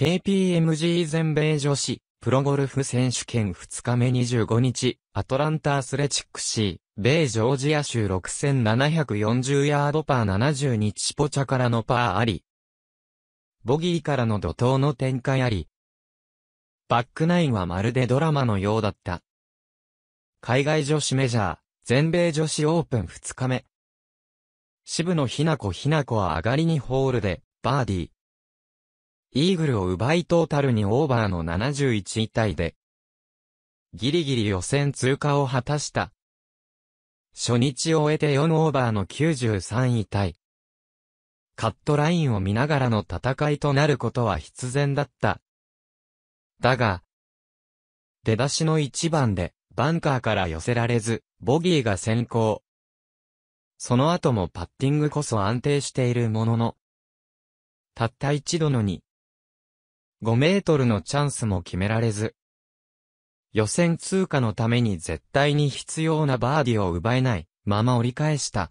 KPMG 全米女子、プロゴルフ選手権2日目25日、アトランタアスレチックシー、米ジョージア州6740ヤードパー70日ポチャからのパーあり。ボギーからの怒涛の展開あり。バックナインはまるでドラマのようだった。海外女子メジャー、全米女子オープン2日目。渋野ひな子ひな子は上がりにホールで、バーディー。イーグルを奪いトータルにオーバーの71位タイで、ギリギリ予選通過を果たした。初日を終えて4オーバーの93位タイ。カットラインを見ながらの戦いとなることは必然だった。だが、出だしの1番で、バンカーから寄せられず、ボギーが先行。その後もパッティングこそ安定しているものの、たった一度の2、5メートルのチャンスも決められず、予選通過のために絶対に必要なバーディを奪えないまま折り返した。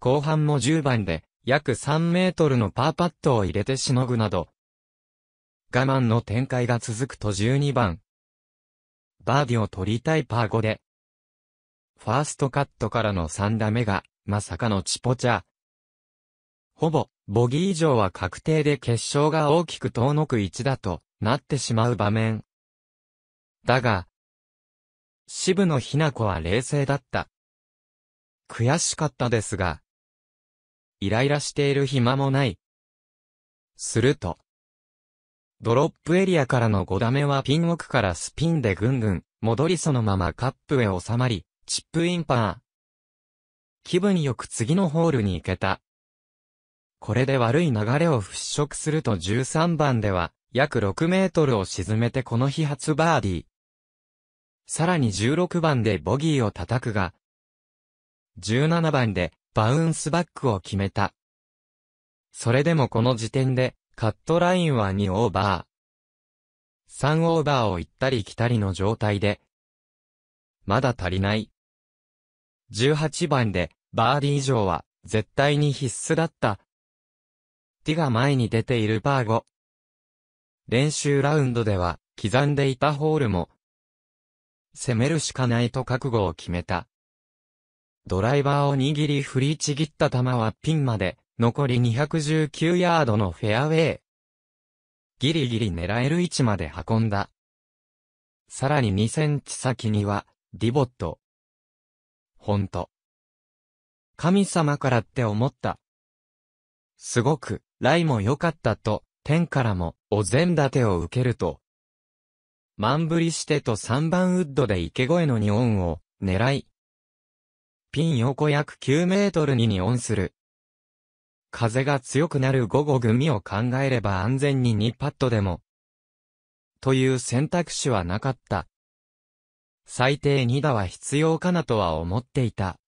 後半も10番で約3メートルのパーパットを入れてしのぐなど、我慢の展開が続くと12番。バーディを取りたいパー5で、ファーストカットからの3打目が、まさかのチポチャ。ほぼ、ボギー以上は確定で決勝が大きく遠のく1だとなってしまう場面。だが、渋野ひな子は冷静だった。悔しかったですが、イライラしている暇もない。すると、ドロップエリアからの5打目はピン奥からスピンでぐんぐん、戻りそのままカップへ収まり、チップインパー。気分よく次のホールに行けた。これで悪い流れを払拭すると13番では、約6メートルを沈めてこの日初バーディー。さらに16番でボギーを叩くが、17番でバウンスバックを決めた。それでもこの時点で、カットラインは2オーバー。3オーバーを行ったり来たりの状態で、まだ足りない。18番で、バーディー以上は、絶対に必須だった、ティが前に出ているバーゴ。練習ラウンドでは、刻んでいたホールも、攻めるしかないと覚悟を決めた。ドライバーを握り振りちぎった球はピンまで、残り219ヤードのフェアウェイ。ギリギリ狙える位置まで運んだ。さらに2センチ先には、ディボット。ほんと。神様からって思った。すごく。来も良かったと、天からも、お膳立てを受けると。万振りしてと3番ウッドで池越えのオ音を、狙い。ピン横約9メートルにオ音する。風が強くなる午後組を考えれば安全に2パットでも。という選択肢はなかった。最低2打は必要かなとは思っていた。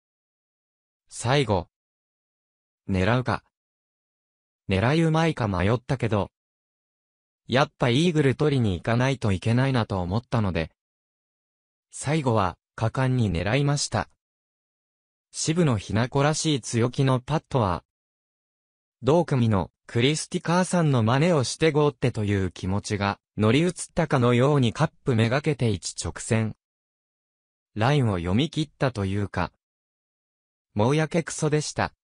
最後。狙うか。狙いうまいか迷ったけど、やっぱイーグル取りに行かないといけないなと思ったので、最後は果敢に狙いました。渋野ひな子らしい強気のパットは、同組のクリスティカーさんの真似をしてごーってという気持ちが乗り移ったかのようにカップめがけて一直線。ラインを読み切ったというか、もうやけくそでした。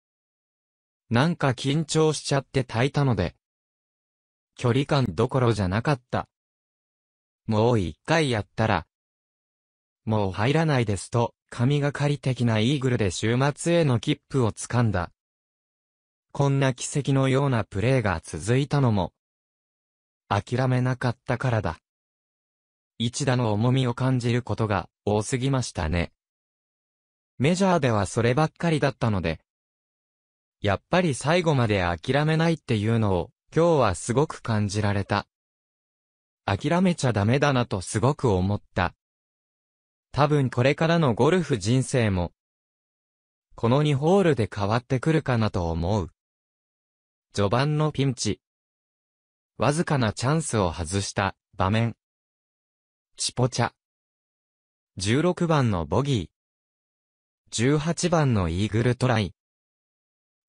なんか緊張しちゃって炊いたので、距離感どころじゃなかった。もう一回やったら、もう入らないですと、神がかり的なイーグルで週末への切符を掴んだ。こんな奇跡のようなプレーが続いたのも、諦めなかったからだ。一打の重みを感じることが多すぎましたね。メジャーではそればっかりだったので、やっぱり最後まで諦めないっていうのを、今日はすごく感じられた。諦めちゃダメだなとすごく思った。多分これからのゴルフ人生も、この2ホールで変わってくるかなと思う。序盤のピンチ。わずかなチャンスを外した場面。チポチャ。16番のボギー。18番のイーグルトライ。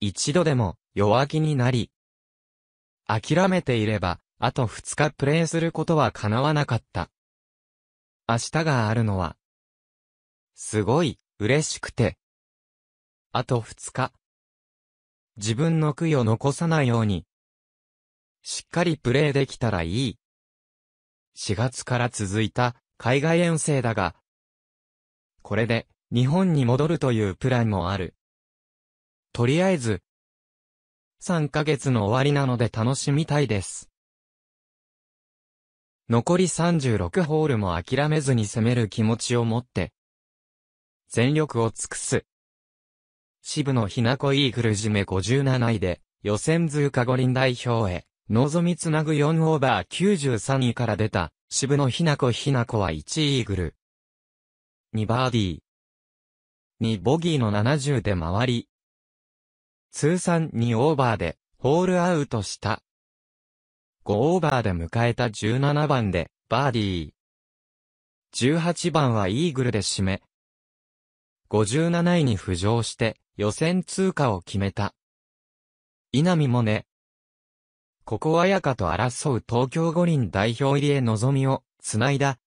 一度でも弱気になり、諦めていれば、あと2日プレイすることは叶わなかった。明日があるのは、すごい、嬉しくて。あと2日。自分の悔いを残さないように、しっかりプレイできたらいい。4月から続いた海外遠征だが、これで日本に戻るというプランもある。とりあえず、3ヶ月の終わりなので楽しみたいです。残り36ホールも諦めずに攻める気持ちを持って、全力を尽くす。渋野ひな子イーグル締め57位で、予選通過五輪代表へ、望みつなぐ4オーバー93位から出た、渋野ひな子ひな子は1イーグル。2バーディー。2ボギーの70で回り、通算2オーバーで、ホールアウトした。5オーバーで迎えた17番で、バーディー。18番はイーグルで締め。57位に浮上して、予選通過を決めた。稲見もね。ここはやかと争う東京五輪代表入りへ望みを、つないだ。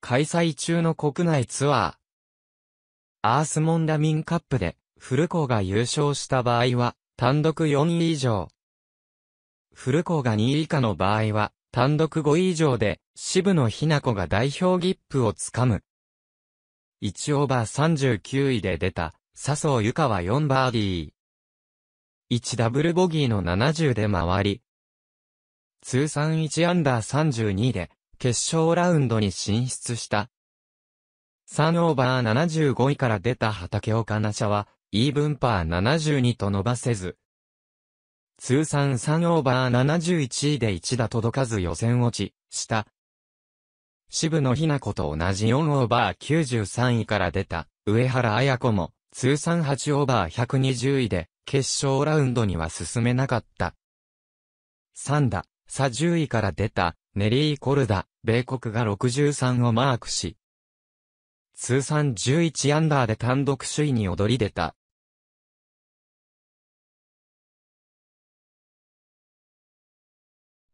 開催中の国内ツアー。アースモンダミンカップで古子が優勝した場合は、単独4位以上。古子が2位以下の場合は、単独5位以上で、渋野日向子が代表ギップをつかむ。1オーバー39位で出た、笹生ゆかは4バーディー。1ダブルボギーの70で回り、通算1アンダー32で、決勝ラウンドに進出した。3オーバー75位から出た畑岡奈紗は、イーブンパー72と伸ばせず、通算3オーバー71位で1打届かず予選落ち、した。渋野日向子と同じ4オーバー93位から出た、上原彩子も、通算8オーバー120位で、決勝ラウンドには進めなかった。3打、差10位から出た、ネリー・コルダ、米国が63をマークし、通算11アンダーで単独首位に躍り出た。